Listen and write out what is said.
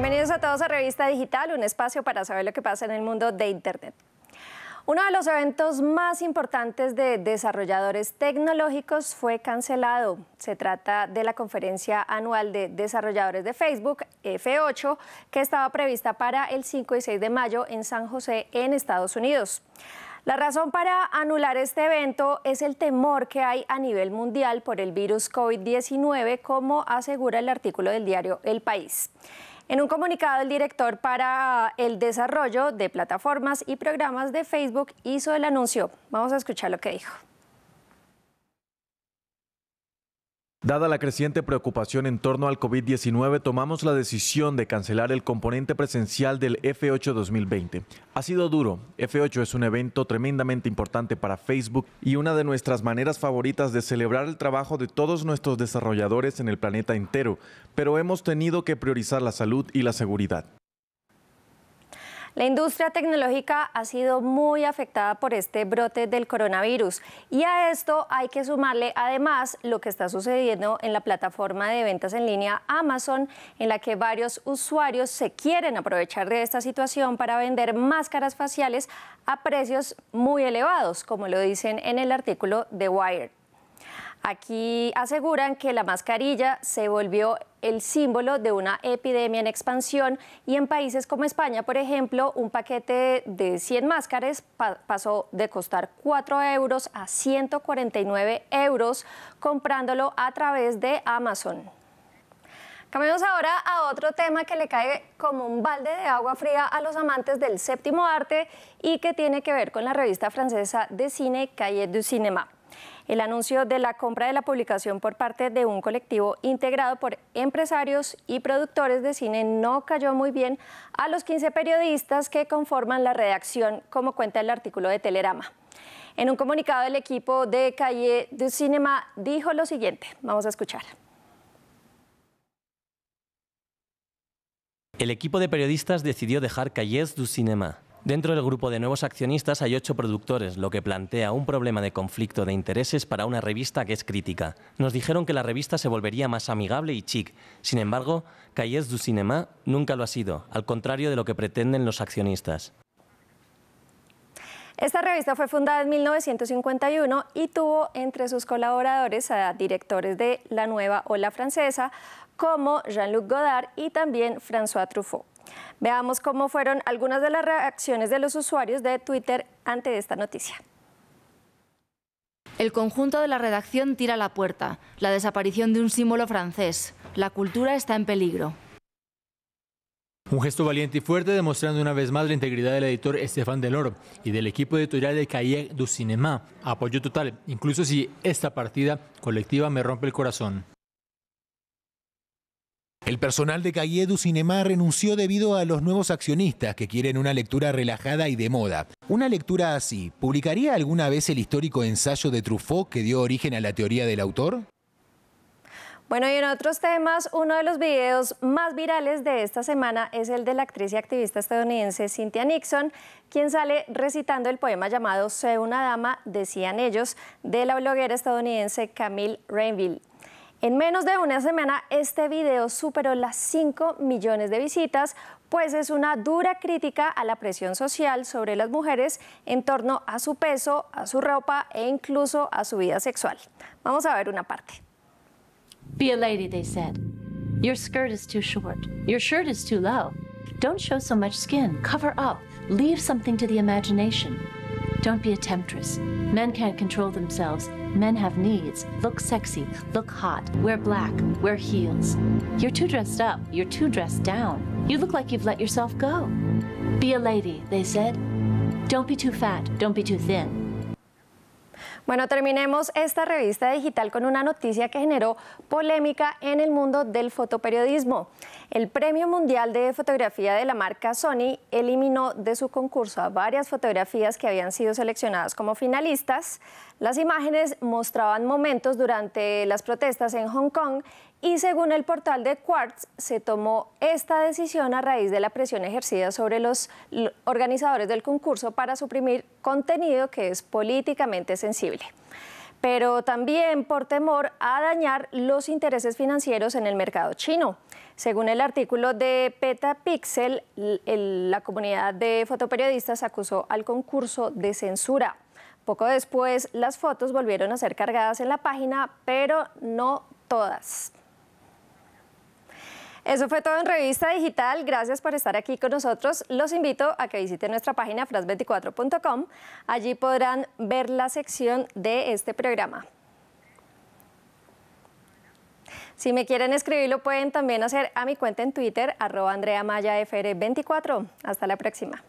Bienvenidos a todos a Revista Digital, un espacio para saber lo que pasa en el mundo de Internet. Uno de los eventos más importantes de desarrolladores tecnológicos fue cancelado. Se trata de la conferencia anual de desarrolladores de Facebook, F8, que estaba prevista para el 5 y 6 de mayo en San José, en Estados Unidos. La razón para anular este evento es el temor que hay a nivel mundial por el virus COVID-19, como asegura el artículo del diario El País. En un comunicado, el director para el desarrollo de plataformas y programas de Facebook hizo el anuncio. Vamos a escuchar lo que dijo. Dada la creciente preocupación en torno al COVID-19, tomamos la decisión de cancelar el componente presencial del F8 2020. Ha sido duro. F8 es un evento tremendamente importante para Facebook y una de nuestras maneras favoritas de celebrar el trabajo de todos nuestros desarrolladores en el planeta entero, pero hemos tenido que priorizar la salud y la seguridad. La industria tecnológica ha sido muy afectada por este brote del coronavirus y a esto hay que sumarle además lo que está sucediendo en la plataforma de ventas en línea Amazon, en la que varios usuarios se quieren aprovechar de esta situación para vender máscaras faciales a precios muy elevados, como lo dicen en el artículo de Wired. Aquí aseguran que la mascarilla se volvió el símbolo de una epidemia en expansión y en países como España, por ejemplo, un paquete de 100 máscaras pasó de costar 4 euros a 149 euros comprándolo a través de Amazon. Cambiamos ahora a otro tema que le cae como un balde de agua fría a los amantes del séptimo arte y que tiene que ver con la revista francesa de cine Cahiers du Cinéma. El anuncio de la compra de la publicación por parte de un colectivo integrado por empresarios y productores de cine no cayó muy bien a los 15 periodistas que conforman la redacción, como cuenta el artículo de Telerama. En un comunicado, el equipo de Calle du Cinema dijo lo siguiente. Vamos a escuchar. El equipo de periodistas decidió dejar Calles du Cinema, Dentro del grupo de nuevos accionistas hay ocho productores, lo que plantea un problema de conflicto de intereses para una revista que es crítica. Nos dijeron que la revista se volvería más amigable y chic. Sin embargo, Calles du Cinema nunca lo ha sido, al contrario de lo que pretenden los accionistas. Esta revista fue fundada en 1951 y tuvo entre sus colaboradores a directores de La Nueva Ola Francesa como Jean-Luc Godard y también François Truffaut. Veamos cómo fueron algunas de las reacciones de los usuarios de Twitter ante esta noticia. El conjunto de la redacción tira la puerta. La desaparición de un símbolo francés. La cultura está en peligro. Un gesto valiente y fuerte demostrando una vez más la integridad del editor Estefan Delor y del equipo editorial de Cahiers du Cinéma. Apoyo total, incluso si esta partida colectiva me rompe el corazón. El personal de Cayedu Cinema renunció debido a los nuevos accionistas que quieren una lectura relajada y de moda. Una lectura así, ¿publicaría alguna vez el histórico ensayo de Truffaut que dio origen a la teoría del autor? Bueno, y en otros temas, uno de los videos más virales de esta semana es el de la actriz y activista estadounidense Cynthia Nixon, quien sale recitando el poema llamado Sé una dama, decían ellos, de la bloguera estadounidense Camille Rainville. En menos de una semana, este video superó las 5 millones de visitas, pues es una dura crítica a la presión social sobre las mujeres en torno a su peso, a su ropa e incluso a su vida sexual. Vamos a ver una parte. Be a lady, they said. Your skirt is too short. Your shirt is too low. Don't show so much skin. Cover up. Leave something to the imagination. Don't be a temptress. Men can't control themselves. Men have needs. Look sexy. Look hot. Wear black. Wear heels. You're too dressed up. You're too dressed down. You look like you've let yourself go. Be a lady, they said. Don't be too fat. Don't be too thin. Bueno, terminemos esta revista digital con una noticia que generó polémica en el mundo del fotoperiodismo. El Premio Mundial de Fotografía de la marca Sony eliminó de su concurso a varias fotografías que habían sido seleccionadas como finalistas. Las imágenes mostraban momentos durante las protestas en Hong Kong y según el portal de Quartz, se tomó esta decisión a raíz de la presión ejercida sobre los organizadores del concurso para suprimir contenido que es políticamente sensible pero también por temor a dañar los intereses financieros en el mercado chino. Según el artículo de Petapixel, la comunidad de fotoperiodistas acusó al concurso de censura. Poco después, las fotos volvieron a ser cargadas en la página, pero no todas. Eso fue todo en Revista Digital. Gracias por estar aquí con nosotros. Los invito a que visiten nuestra página fras24.com. Allí podrán ver la sección de este programa. Si me quieren escribir, lo pueden también hacer a mi cuenta en Twitter, arroba Andrea Maya FR24. Hasta la próxima.